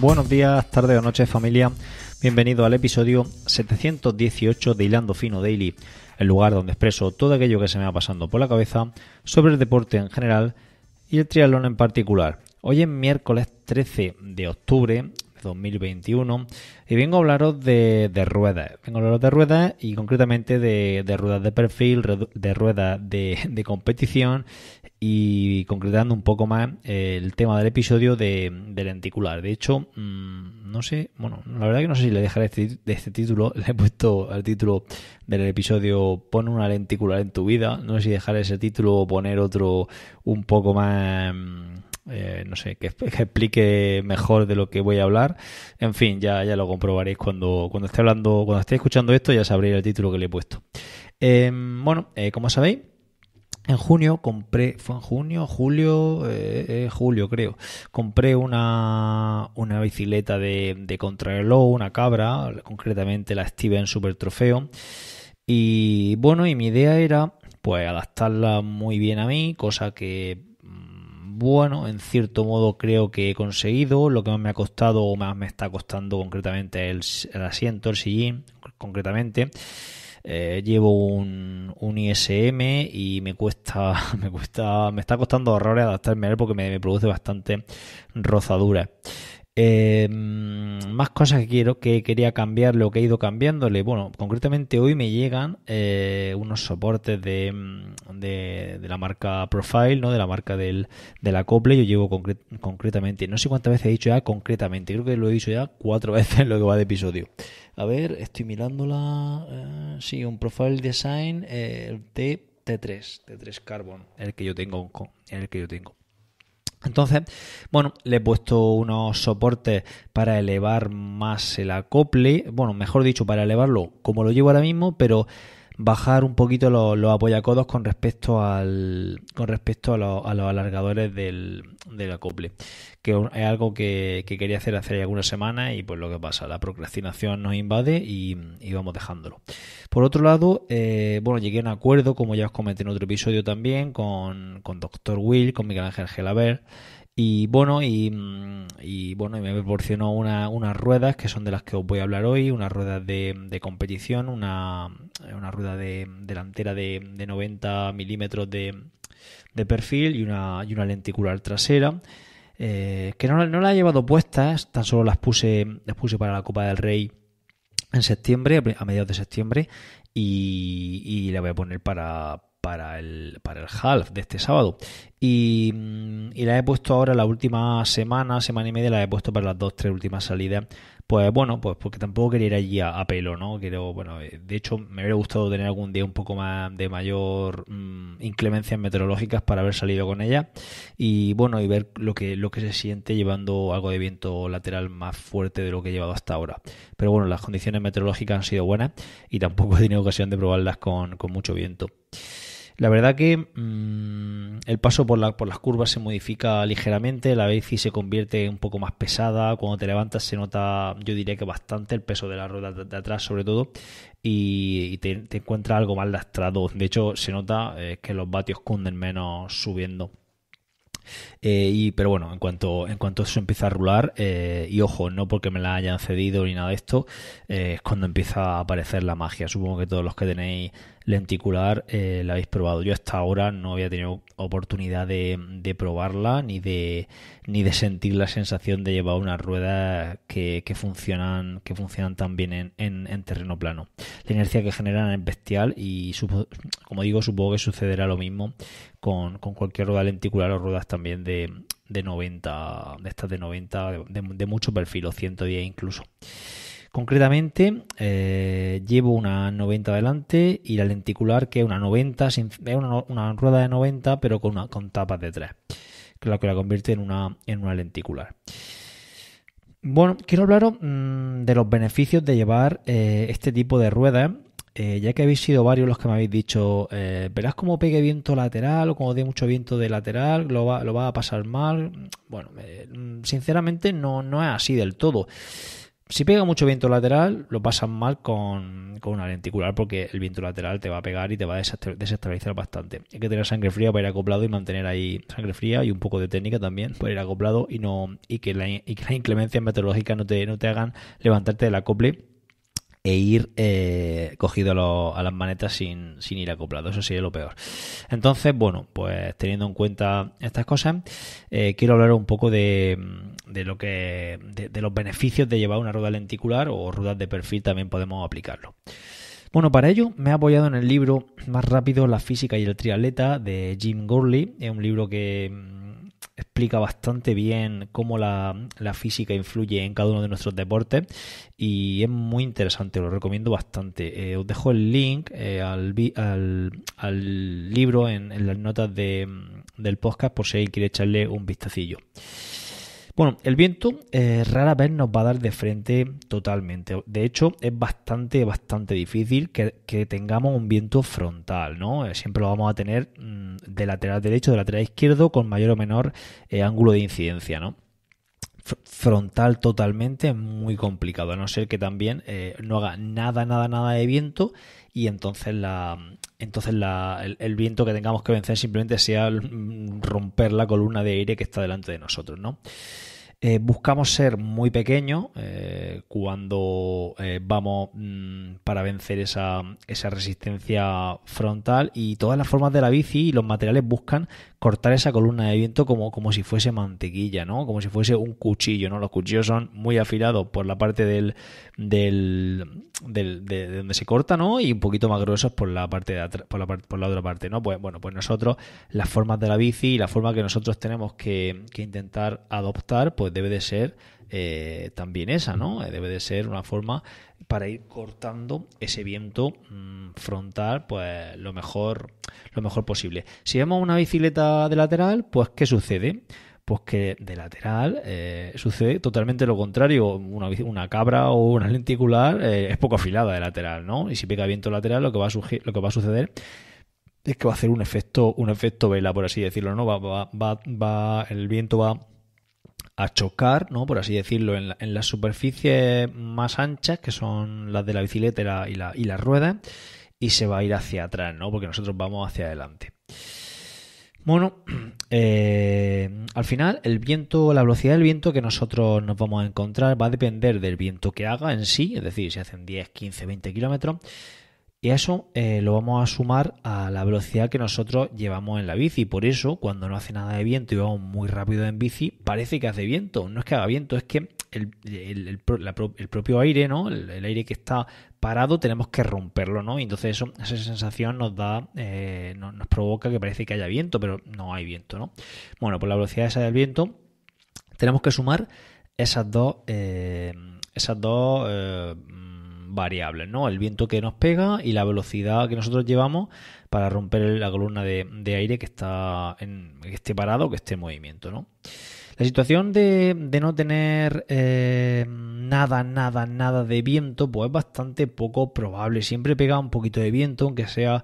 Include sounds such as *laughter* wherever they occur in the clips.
Buenos días, tarde o noches familia. Bienvenido al episodio 718 de Hilando Fino Daily, el lugar donde expreso todo aquello que se me va pasando por la cabeza sobre el deporte en general y el triatlón en particular. Hoy es miércoles 13 de octubre de 2021 y vengo a hablaros de, ruedas. Vengo a hablaros de ruedas y concretamente de, ruedas de perfil, de ruedas de, de competición y concretando un poco más el tema del episodio de, lenticular. De hecho, mm, no sé, bueno, la verdad que no sé si le dejaré este, este título, *laughs* le he puesto al título del episodio Pon una lenticular en tu vida, no sé si dejar ese título o poner otro un poco más... Mm, eh, no sé, que, explique mejor de lo que voy a hablar. En fin, ya, ya lo comprobaréis cuando, cuando esté hablando, cuando esté escuchando esto, ya sabréis el título que le he puesto. Em, bueno, eh, como sabéis, en junio compré, fue en junio, julio, eh, eh, julio creo, compré una, una bicicleta de, de contrarreloj, una cabra, concretamente la Steven Super Trofeo. Y bueno, y mi idea era pues adaptarla muy bien a mí, cosa que mm, bueno, en cierto modo creo que he conseguido. Lo que más me ha costado o más me está costando concretamente el, asiento, el sillín, concretamente. Eh, llevo un, SM y me cuesta, *laughs* me cuesta, me está costando horrores adaptarme a él porque me, me produce bastante rozadura. Em, más cosas que quiero que quería cambiar, lo que he ido cambiándole. Bueno, concretamente hoy me llegan eh, unos soportes mm, de, de, la marca Profile, ¿no? De la marca del, del acople. Yo llevo concretamente, no sé cuántas veces he dicho ya concretamente, creo que lo he dicho ya cuatro *laughs* veces en lo que va de episodio. A ver, estoy mirando la eh, sí, un Profile Design de T3, T3 Carbon, el que yo tengo, el que yo tengo. Entonces, bueno, le he puesto unos soportes para elevar más el acople, bueno, mejor dicho, para elevarlo como lo llevo ahora mismo, pero bajar un poquito los, apoyacodos con respecto al con respecto a, los, alargadores del, del, acople que es algo que, quería hacer hace algunas semanas y pues lo que pasa la procrastinación nos invade y, vamos dejándolo por otro lado eh, bueno llegué a un acuerdo como ya os comenté en otro episodio también con, con Dr. Will con Miguel Ángel Gelaber. Y bueno, y, mm, bueno, me proporcionó unas ruedas que son de las que os voy a hablar hoy, unas ruedas de, competición, una, rueda de, delantera de, 90 milímetros de, de perfil y una, y una lenticular trasera. Eh, que no, la he llevado puestas, tan solo las puse, las puse para la Copa del Rey en septiembre, a mediados de septiembre, y, y la voy a poner para, para el, para el half de este sábado. Y, mm, y la he puesto ahora la última semana, semana y media, la he puesto para las dos, tres últimas salidas pues bueno, pues porque tampoco quería ir allí a, pelo, ¿no? Quiero, bueno, eh, de hecho me hubiera gustado tener algún día un poco más de mayor mm, inclemencias meteorológicas para haber salido con ella y bueno, y ver lo que, lo que se siente llevando algo de viento lateral más fuerte de lo que he llevado hasta ahora. Pero bueno, las condiciones meteorológicas han sido buenas y tampoco he tenido ocasión de probarlas con, con mucho viento. La verdad que mm, el paso por, por, las curvas se modifica ligeramente, la bici se convierte un poco más pesada, cuando te levantas se nota, yo diría que bastante el peso de la rueda de, atrás sobre todo, y, te, encuentras algo más lastrado. De hecho, se nota eh, que los vatios cunden menos subiendo. Eh, y, pero bueno, en cuanto, en cuanto eso empieza a rular, eh, y ojo, no porque me la hayan cedido ni nada de esto, es cuando empieza a aparecer la magia. Supongo que todos los que tenéis lenticular eh, la habéis probado. Yo hasta ahora no había tenido oportunidad de, probarla ni de, ni de sentir la sensación de llevar unas ruedas que, funcionan, que funcionan tan bien en, terreno plano. La inercia que generan es bestial y, como digo, supongo que sucederá lo mismo con, cualquier rueda lenticular o ruedas también de, de 90, de estas de 90, de, de mucho perfil o 110 incluso. Concretamente, eh, llevo una 90 adelante y la lenticular, que es una 90, es una, rueda de 90, pero con, una, tapas de 3, que lo que la convierte en una, en una lenticular. Bueno, quiero hablaros mm, de los beneficios de llevar eh, este tipo de ruedas. Eh, ya que habéis sido varios los que me habéis dicho, verás cómo pegue viento lateral o como dé mucho viento de lateral, lo va, a pasar mal. Bueno, mm, sinceramente no, no es así del todo si pega mucho viento lateral, lo pasan mal con, con, una lenticular porque el viento lateral te va a pegar y te va a desestabilizar bastante. Hay que tener sangre fría para ir acoplado y mantener ahí sangre fría y un poco de técnica también para ir acoplado y no y que, la, inclemencia meteorológica inclemencias meteorológicas no te, no te hagan levantarte del acople e ir eh, cogido a, las manetas sin, sin, ir acoplado. Eso sería lo peor. Entonces, bueno, pues teniendo en cuenta estas cosas, eh, quiero hablar un poco de, de lo que, de, los beneficios de llevar una rueda lenticular o ruedas de perfil también podemos aplicarlo. Bueno, para ello me he apoyado en el libro Más rápido, la física y el triatleta de Jim Gurley. Es un libro que explica bastante bien cómo la, la física influye en cada uno de nuestros deportes y es muy interesante, lo recomiendo bastante. Eh, os dejo el link eh, al, al, libro en, las notas de, del podcast por si quiere echarle un vistacillo. Bueno, el viento eh, rara vez nos va a dar de frente totalmente. De hecho, es bastante, bastante difícil que, tengamos un viento frontal, ¿no? Eh, siempre lo vamos a tener mm, de lateral derecho, de lateral izquierdo, con mayor o menor eh, ángulo de incidencia, ¿no? frontal totalmente es muy complicado, a no ser que también no haga nada, nada, nada de viento y entonces, la, entonces la, el, el, viento que tengamos que vencer simplemente sea mm, romper la columna de aire que está delante de nosotros, ¿no? Eh, buscamos ser muy pequeño eh, cuando eh, vamos mm, para vencer esa, esa, resistencia frontal y todas las formas de la bici y los materiales buscan cortar esa columna de viento como, como si fuese mantequilla, ¿no? Como si fuese un cuchillo, ¿no? Los cuchillos son muy afilados por la parte del, del, del de, donde se corta, ¿no? Y un poquito más gruesos por la parte de atrás por la, por la otra parte, ¿no? Pues bueno, pues nosotros las formas de la bici y la forma que nosotros tenemos que, que intentar adoptar, pues debe de ser eh, también esa, ¿no? Eh, debe de ser una forma para ir cortando ese viento mm, frontal, pues lo mejor, lo mejor posible. Si vemos una bicicleta de lateral, pues ¿qué sucede? pues que de lateral eh, sucede totalmente lo contrario. Una, cabra o una lenticular es poco afilada de lateral, ¿no? Y si pega viento lateral, lo que va a, lo que va a suceder es que va a hacer un efecto, un efecto vela, por así decirlo, ¿no? Va, va, va, va el viento va a chocar, ¿no? por así decirlo, en, la, las superficies más anchas, que son las de la bicicleta y la, y, la, rueda, y se va a ir hacia atrás, ¿no? porque nosotros vamos hacia adelante. Bueno, *clears throat* eh, al final el viento, la velocidad del viento que nosotros nos vamos a encontrar va a depender del viento que haga en sí, es decir, si hacen 10, 15, 20 kilómetros, y a eso eh, lo vamos a sumar a la velocidad que nosotros llevamos en la bici. Por eso, cuando no hace nada de viento y vamos muy rápido en bici, parece que hace viento. No es que haga viento, es que el, propio aire, ¿no? El, aire que está parado, tenemos que romperlo, ¿no? Y entonces eso, esa sensación nos da, eh, nos, provoca que parece que haya viento, pero no hay viento, ¿no? Bueno, pues la velocidad esa del viento, tenemos que sumar esas dos, eh, esas dos variables, ¿no? El viento que nos pega y la velocidad que nosotros llevamos para romper la columna de, aire que está en, que esté parado que esté en movimiento, ¿no? La situación de, no tener eh, nada, nada, nada de viento, pues es bastante poco probable. Siempre pega un poquito de viento, aunque sea.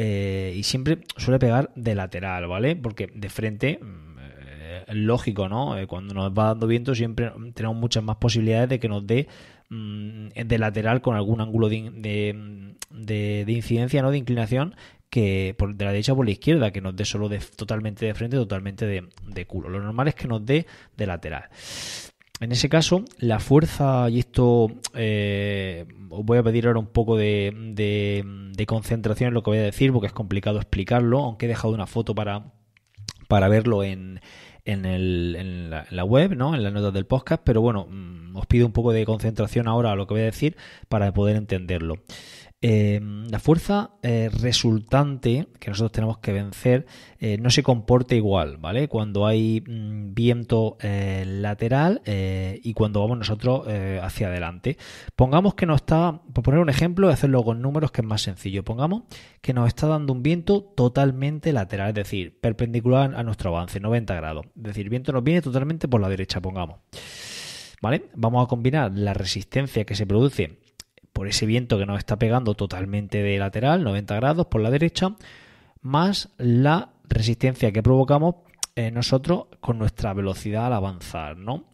Eh, y siempre suele pegar de lateral, ¿vale? Porque de frente mm, eh, es lógico, ¿no? Cuando nos va dando viento siempre tenemos muchas más posibilidades de que nos dé Mm, de lateral con algún ángulo de, mm, incidencia, ¿no? De inclinación que de la derecha por la izquierda, que nos dé solo de, totalmente de frente, totalmente de, culo. Lo normal es que nos dé de lateral. En ese caso, la fuerza, y esto eh, os voy a pedir ahora un poco de concentración en lo que voy a decir, porque es complicado explicarlo, aunque he dejado una foto para, para verlo en, en, el, en, la, web, ¿no? en las notas del podcast, pero bueno, mm, os pido un poco de concentración ahora a lo que voy a decir para poder entenderlo. Eh, la fuerza eh, resultante que nosotros tenemos que vencer eh, no se comporta igual, ¿vale? Cuando hay mm, viento lateral y cuando vamos nosotros hacia adelante. Pongamos que nos está, por poner un ejemplo, hacerlo con números que es más sencillo. Pongamos que nos está dando un viento totalmente lateral, es decir, perpendicular a nuestro avance, 90 grados. Es decir, viento nos viene totalmente por la derecha, pongamos. ¿Vale? Vamos a combinar la resistencia que se produce por ese viento que nos está pegando totalmente de lateral, 90 grados por la derecha, más la resistencia que provocamos eh, nosotros con nuestra velocidad al avanzar, ¿no?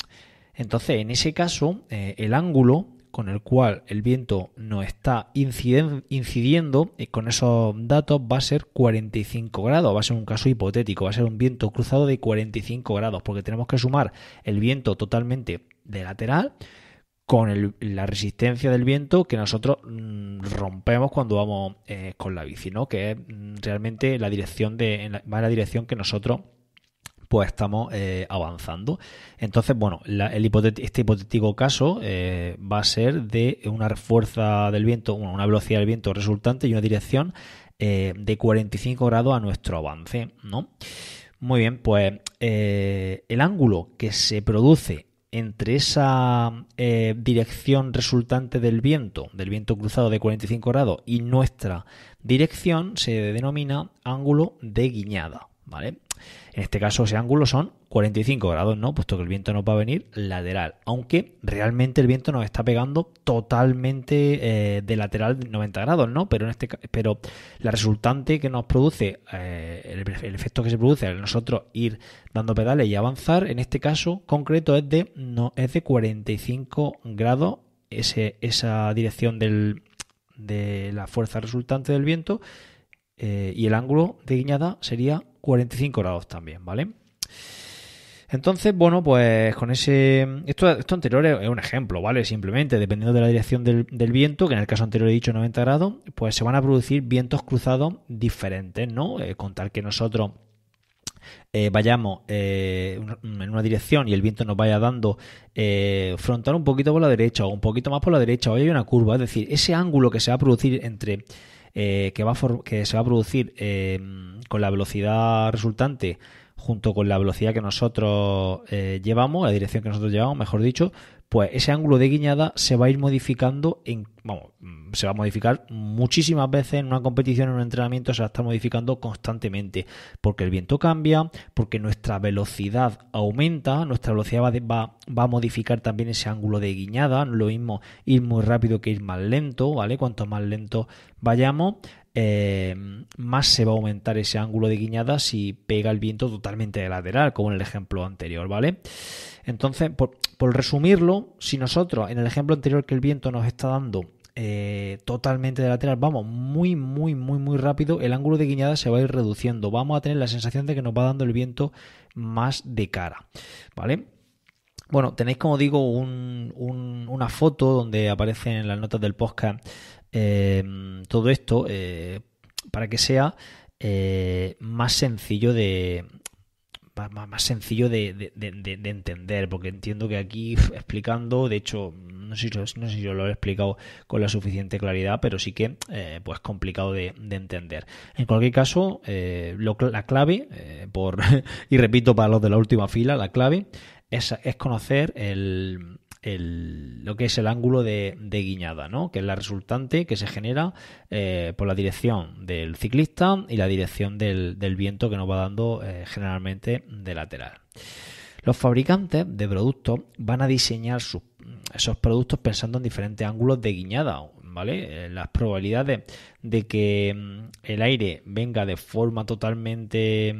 Entonces, en ese caso, eh, el ángulo con el cual el viento nos está incidiendo y eh, con esos datos va a ser 45 grados, va a ser un caso hipotético, va a ser un viento cruzado de 45 grados, porque tenemos que sumar el viento totalmente de lateral con la resistencia del viento que nosotros mm, rompemos cuando vamos eh, con la bici, ¿no? Que es mm, realmente la dirección de, va la dirección que nosotros pues estamos eh, avanzando. Entonces, bueno, este hipotético caso eh, va a ser de una fuerza del viento, una velocidad del viento resultante y una dirección de 45 grados a nuestro avance, ¿no? Muy bien, pues el ángulo que se produce entre esa eh, dirección resultante del viento, del viento cruzado de 45 grados, y nuestra dirección se denomina ángulo de guiñada. ¿vale? En este caso ese ángulo son 45 grados, ¿no? Puesto que el viento nos va a venir lateral, aunque realmente el viento nos está pegando totalmente eh, de lateral 90 grados, ¿no? Pero, en este, pero la resultante que nos produce, eh, el, efecto que se produce al nosotros ir dando pedales y avanzar, en este caso concreto es de, no, es de 45 grados esa dirección de la fuerza resultante del viento eh, y el ángulo de guiñada sería 45 grados también, ¿vale? Entonces, bueno, pues con ese. Esto, anterior es un ejemplo, ¿vale? Simplemente, dependiendo de la dirección del, viento, que en el caso anterior he dicho 90 grados, pues se van a producir vientos cruzados diferentes, ¿no? Eh, con tal que nosotros eh, vayamos en una dirección y el viento nos vaya dando frontal un poquito por la derecha o un poquito más por la derecha o hay una curva, es decir, ese ángulo que se va a producir entre eh, que, va que se va a producir eh, con la velocidad resultante junto con la velocidad que nosotros eh, llevamos, la dirección que nosotros llevamos, mejor dicho, pues ese ángulo de guiñada se va a ir modificando en, mm, se va a modificar muchísimas veces en una competición, en un entrenamiento, se va a estar modificando constantemente, porque el viento cambia, porque nuestra velocidad aumenta, nuestra velocidad va, va, a modificar también ese ángulo de guiñada, lo mismo ir muy rápido que ir más lento, ¿vale? Cuanto más lento vayamos, eh, más se va a aumentar ese ángulo de guiñada si pega el viento totalmente de lateral, como en el ejemplo anterior, ¿vale? Entonces, por, resumirlo, si nosotros en el ejemplo anterior que el viento nos está dando eh, totalmente de lateral, vamos muy, muy, muy, muy rápido, el ángulo de guiñada se va a ir reduciendo. Vamos a tener la sensación de que nos va dando el viento más de cara, ¿vale? Bueno, tenéis como digo una foto donde aparecen las notas del podcast Em, todo esto eh, para que sea eh, más sencillo de, más, sencillo de, entender, porque entiendo que aquí explicando, de hecho, no sé, si yo lo he explicado con la suficiente claridad, pero sí que eh, pues complicado de, entender. En cualquier caso, la clave, por *laughs* y repito para los de la última fila, la clave es, es conocer el, lo que es el ángulo de, guiñada, ¿no? que es la resultante que se genera eh, por la dirección del ciclista y la dirección del, viento que nos va dando eh, generalmente de lateral. Los fabricantes de productos van a diseñar esos productos pensando en diferentes ángulos de guiñada, ¿vale? Eh, las probabilidades de que mm, el aire venga de forma totalmente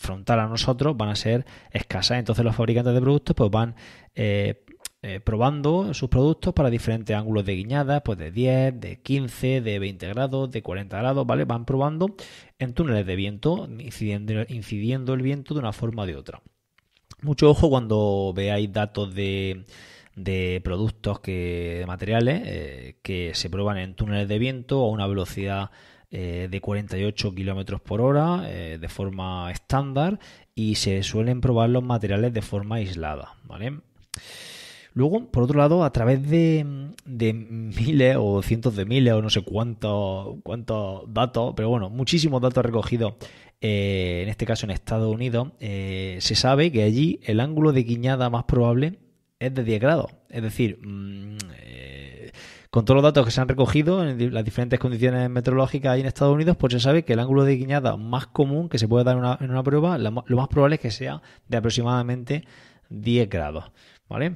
frontal a nosotros van a ser escasas. Entonces los fabricantes de productos pues van eh, eh, probando sus productos para diferentes ángulos de guiñada, pues de 10, de 15, de 20 grados, de 40 grados, ¿vale? Van probando en túneles de viento, incidiendo, el viento de una forma o de otra. Mucho ojo cuando veáis datos de, de productos que, de materiales eh, que se prueban en túneles de viento a una velocidad eh, de 48 km por hora eh, de forma estándar y se suelen probar los materiales de forma aislada, ¿vale? Luego, por otro lado, a través de, miles o cientos de miles o no sé cuántos cuántos datos, pero bueno, muchísimos datos recogidos, eh, en este caso en Estados Unidos, se sabe que allí el ángulo de guiñada más probable es de 10 grados. Es decir, mm, con todos los datos que se han recogido en las diferentes condiciones meteorológicas ahí en Estados Unidos, pues se sabe que el ángulo de guiñada más común que se puede dar en una, prueba, lo más probable es que sea de aproximadamente 10 grados. ¿Vale?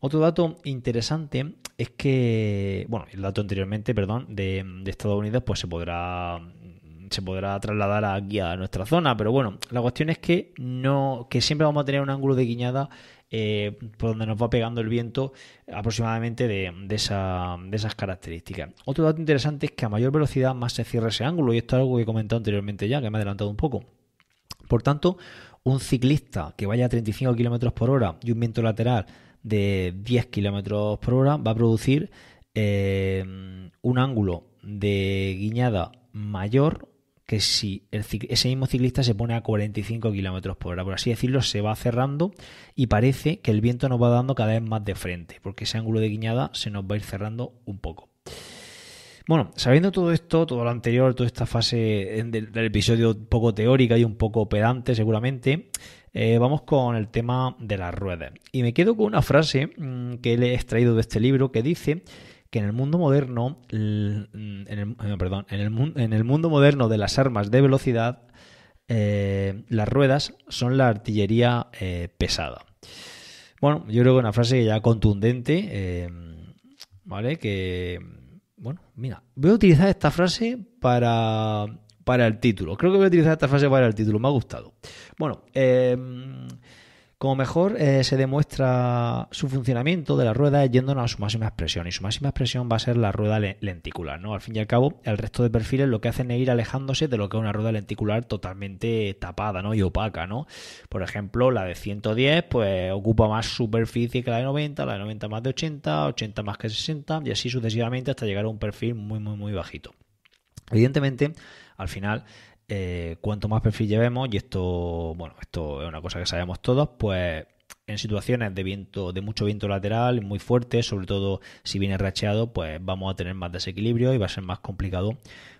Otro dato interesante es que, bueno, el dato anteriormente, perdón, de, de Estados Unidos, pues se podrá se podrá trasladar aquí a nuestra zona, pero bueno, la cuestión es que no que siempre vamos a tener un ángulo de guiñada eh, por donde nos va pegando el viento aproximadamente de, esas características. Otro dato interesante es que a mayor velocidad más se cierra ese ángulo y esto es algo que he comentado anteriormente ya, que me he adelantado un poco. Por tanto, un ciclista que vaya a 35 km por hora y un viento lateral de 10 km por hora va a producir eh, un ángulo de guiñada mayor que si ese mismo ciclista se pone a 45 kilómetros por hora, por así decirlo, se va cerrando y parece que el viento nos va dando cada vez más de frente, porque ese ángulo de guiñada se nos va a ir cerrando un poco. Bueno, sabiendo todo esto, todo lo anterior, toda esta fase eh, del, episodio un poco teórica y un poco pedante seguramente, eh, vamos con el tema de las ruedas. Y me quedo con una frase mm, que le he extraído de este libro que dice que en el mundo moderno, eh, perdón, en el, mundo moderno de las armas de velocidad, eh, las ruedas son la artillería eh, pesada. Bueno, yo creo que una frase ya contundente, ¿vale? Que, bueno, mira, voy a utilizar esta frase para, para el título. Creo que voy a utilizar esta frase para el título, me ha gustado. Bueno, eh, como mejor eh, se demuestra su funcionamiento de la rueda yéndonos a su máxima expresión. Y su máxima expresión va a ser la rueda lenticular, ¿no? Al fin y al cabo, el resto de perfiles lo que hacen es ir alejándose de lo que es una rueda lenticular totalmente tapada, ¿no? Y opaca, ¿no? Por ejemplo, la de 110, pues ocupa más superficie que la de 90, la de 90 más de 80, 80 más que 60, y así sucesivamente hasta llegar a un perfil muy, muy, muy bajito. Evidentemente, al final, eh, cuanto más perfil llevemos, y esto, bueno, esto es una cosa que sabemos todos, pues en situaciones de viento, de mucho viento lateral, muy fuerte, sobre todo si viene racheado, pues vamos a tener más desequilibrio y va a ser más complicado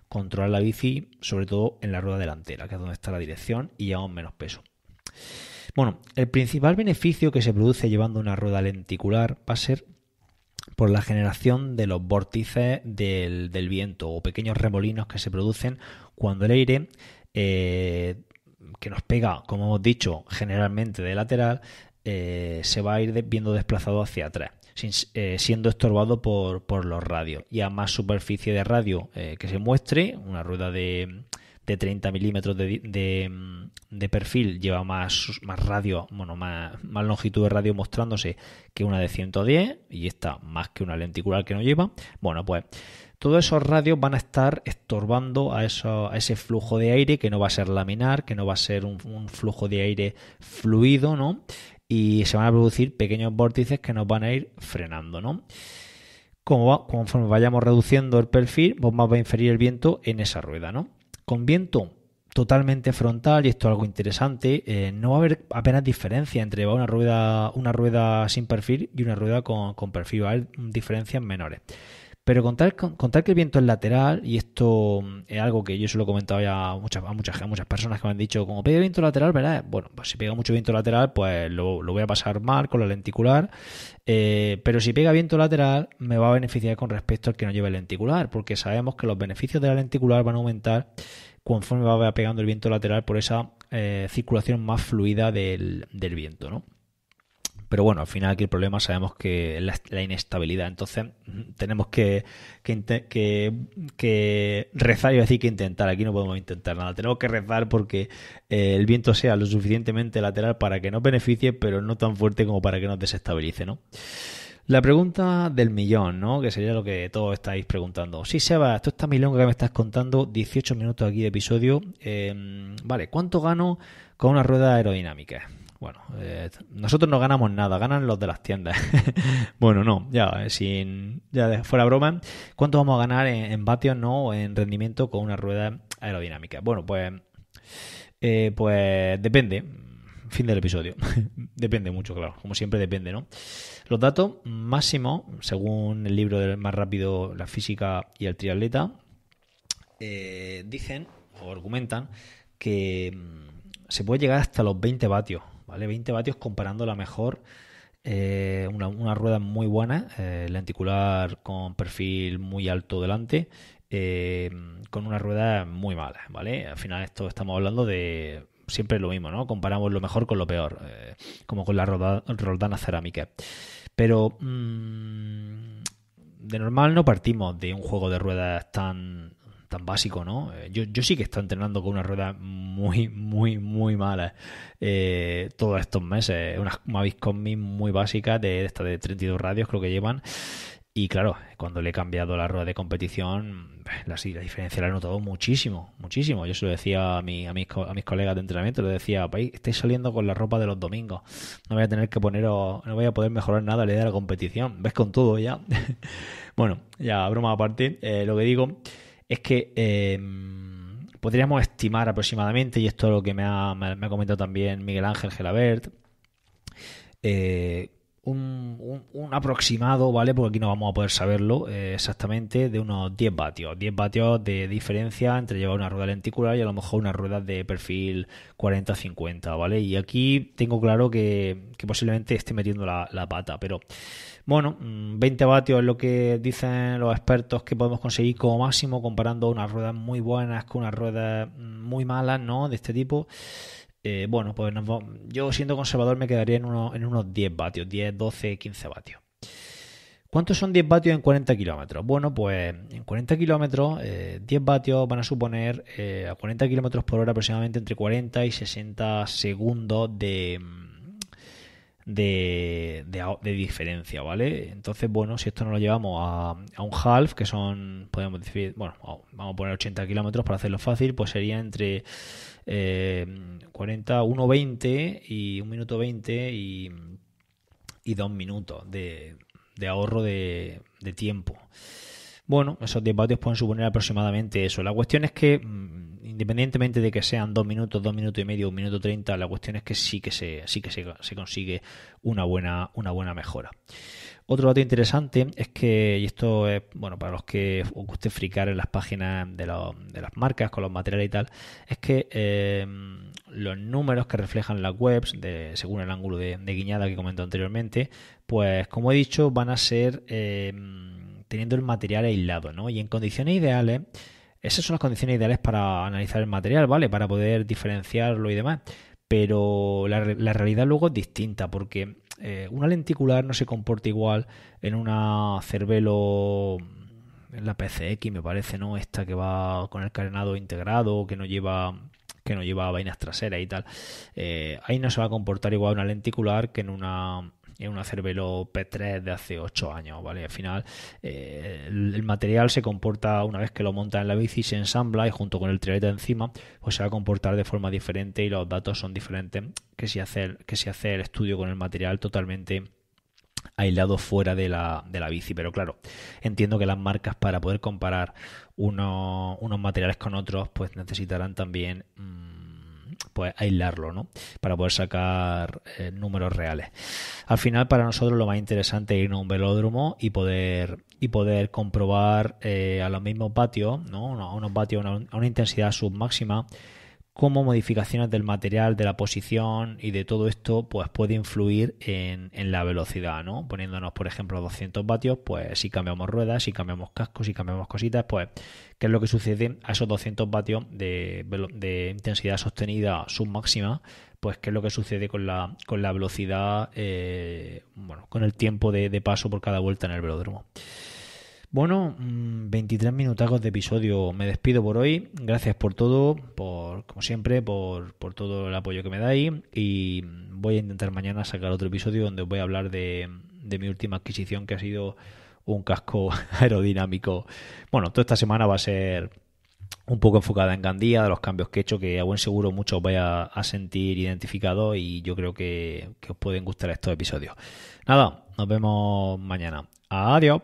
controlar la bici, sobre todo en la rueda delantera, que es donde está la dirección y llevamos menos peso. Bueno, el principal beneficio que se produce llevando una rueda lenticular va a ser por la generación de los vórtices del, del viento o pequeños remolinos que se producen cuando el aire eh, que nos pega, como hemos dicho, generalmente de lateral, eh, se va a ir viendo desplazado hacia atrás, eh, siendo estorbado por, por, los radios. Y a más superficie de radio que se muestre, una rueda de, de 30 milímetros mm, de, perfil lleva más, más radio, bueno, más, más longitud de radio mostrándose que una de 110 y está más que una lenticular que no lleva. Bueno, pues todos esos radios van a estar estorbando a, eso, ese flujo de aire que no va a ser laminar, que no va a ser un, flujo de aire fluido, ¿no? Y se van a producir pequeños vórtices que nos van a ir frenando, ¿no? Como conforme vayamos reduciendo el perfil, pues más va a inferir el viento en esa rueda, ¿no? Con viento totalmente frontal, y esto es algo interesante, eh, no va a haber apenas diferencia entre una rueda, una rueda sin perfil y una rueda con, con perfil, va a haber diferencias menores. Pero contar, contar que el viento es lateral, y esto mm, es algo que yo se lo he comentado ya a muchas, muchas, muchas personas que me han dicho, como pega viento lateral, ¿verdad? Bueno, pues si pega mucho viento lateral, pues lo, voy a pasar mal con la lenticular. Eh, pero si pega viento lateral, me va a beneficiar con respecto al que no lleve lenticular, porque sabemos que los beneficios de la lenticular van a aumentar conforme va pegando el viento lateral por esa eh, circulación más fluida del, del viento, ¿no? Pero bueno, al final aquí el problema sabemos que es la, inestabilidad. Entonces mm, tenemos que, que, rezar, y decir que intentar. Aquí no podemos intentar nada. Tenemos que rezar porque eh, el viento sea lo suficientemente lateral para que nos beneficie, pero no tan fuerte como para que nos desestabilice, ¿no? La pregunta del millón, ¿no? Que sería lo que todos estáis preguntando. Sí, Seba, esto está millón, que me estás contando, 18 minutos aquí de episodio. Em, vale, ¿cuánto gano con una rueda aerodinámica? Bueno, eh, nosotros no ganamos nada, ganan los de las tiendas. *laughs* bueno, no, ya, eh, sin, ya fuera broma, ¿cuánto vamos a ganar en, vatios no, en rendimiento con una rueda aerodinámica? Bueno, pues, eh, pues depende. Fin del episodio. *laughs* depende mucho, claro. Como siempre depende, ¿no? Los datos máximos, según el libro del más rápido, la física y el triatleta, dicen o argumentan que mm, se puede llegar hasta los 20 vatios ¿vale? 20 vatios comparando la mejor, eh, una, rueda muy buena, eh, lenticular con perfil muy alto delante, eh, con una rueda muy mala, ¿vale? Al final esto estamos hablando de siempre lo mismo, ¿no? Comparamos lo mejor con lo peor, como con la Roldana Cerámica. Pero... Mm, de normal no partimos de un juego de ruedas tan tan básico, ¿no? Eh, yo, sí que estoy entrenando con una rueda muy, muy, muy mala eh, todos estos meses. una con muy básica, de, esta de 32 radios creo que llevan. Y claro, cuando le he cambiado la rueda de competición, eh, la, la diferencia la he notado muchísimo, muchísimo. Yo se lo decía a, mi, a, mis, a mis colegas de entrenamiento, le decía, país, estáis saliendo con la ropa de los domingos, no voy a tener que poner, no voy a poder mejorar nada la idea de la competición, ves con todo ya. *laughs* bueno, ya broma aparte, lo que digo es que em, podríamos estimar aproximadamente, y esto es lo que me ha, comentado también Miguel Ángel Gelabert, eh, aproximado, ¿vale? Porque aquí no vamos a poder saberlo eh, exactamente, de unos 10 vatios. 10 vatios de diferencia entre llevar una rueda lenticular y a lo mejor una rueda de perfil 40-50, ¿vale? Y aquí tengo claro que, posiblemente esté metiendo la, pata, pero bueno, 20 mm, vatios es lo que dicen los expertos que podemos conseguir como máximo comparando unas ruedas muy buenas con unas ruedas mm, muy malas, ¿no? De este tipo. Eh, bueno, pues yo siendo conservador me quedaría en, en unos 10 vatios, 10, 12, 15 vatios. ¿Cuántos son 10 vatios en 40 kilómetros? Bueno, pues en 40 kilómetros, 10 eh, vatios van a suponer eh, a 40 kilómetros por hora aproximadamente entre 40 y 60 segundos de, mm, de, de, diferencia, ¿vale? Entonces, bueno, si esto nos lo llevamos a, un half, que son, podemos decir, bueno, vamos a poner 80 kilómetros para hacerlo fácil, pues sería entre 40, eh, 1.20 y 1 minuto 20 y, y 2 minutos de de ahorro de, tiempo. Bueno, esos 10 pueden suponer aproximadamente eso. La cuestión es que, mm, independientemente de que sean 2 minutos, 2 minutos y medio, 1 minuto 30, la cuestión es que sí que se, sí que se, consigue una buena, una buena mejora. Otro dato interesante es que, y esto es, bueno, para los que os guste fricar en las páginas de, las marcas con los materiales y tal, es que eh, los números que reflejan las webs, según el ángulo de, guiñada que comentó anteriormente, pues como he dicho, van a ser eh, teniendo el material aislado, ¿no? Y en condiciones ideales, esas son las condiciones ideales para analizar el material, ¿vale? Para poder diferenciarlo y demás. Pero la, la realidad luego es distinta, porque eh, una lenticular no se comporta igual en una cervelo mm, en la PCX me parece, ¿no? Esta que va con el carenado integrado, que no lleva que no lleva vainas traseras y tal. Eh, ahí no se va a comportar igual una lenticular que en una en una Cervelo P3 de hace 8 años, ¿vale? Al final eh, el, material se comporta una vez que lo monta en la bici, se ensambla y junto con el trialeta encima, pues se va a comportar de forma diferente y los datos son diferentes que si hace, que si hace el estudio con el material totalmente aislado fuera de la, de la, bici. Pero claro, entiendo que las marcas para poder comparar unos, materiales con otros, pues necesitarán también... Mm, pues aislarlo, ¿no? Para poder sacar eh, números reales. Al final, para nosotros lo más interesante es irnos a un velódromo y poder y poder comprobar eh, a los mismos patios, ¿no? A unos patios a una, intensidad sub máxima. submáxima cómo modificaciones del material, de la posición y de todo esto, pues puede influir en, en, la velocidad, ¿no? Poniéndonos, por ejemplo, 200 vatios, pues si cambiamos ruedas, si cambiamos cascos, si cambiamos cositas, pues qué es lo que sucede a esos 200 vatios de, de intensidad sostenida submáxima, pues qué es lo que sucede con la, con la velocidad, eh, bueno, con el tiempo de, de paso por cada vuelta en el velódromo. Bueno, 23 mm, minutagos de episodio. Me despido por hoy. Gracias por todo, por como siempre, por, todo el apoyo que me dais. Y voy a intentar mañana sacar otro episodio donde os voy a hablar de, mi última adquisición, que ha sido un casco *laughs* aerodinámico. Bueno, toda esta semana va a ser un poco enfocada en Gandía, de los cambios que he hecho, que a buen seguro muchos os vais a, sentir identificados y yo creo que, que os pueden gustar estos episodios. Nada, nos vemos mañana. Adiós.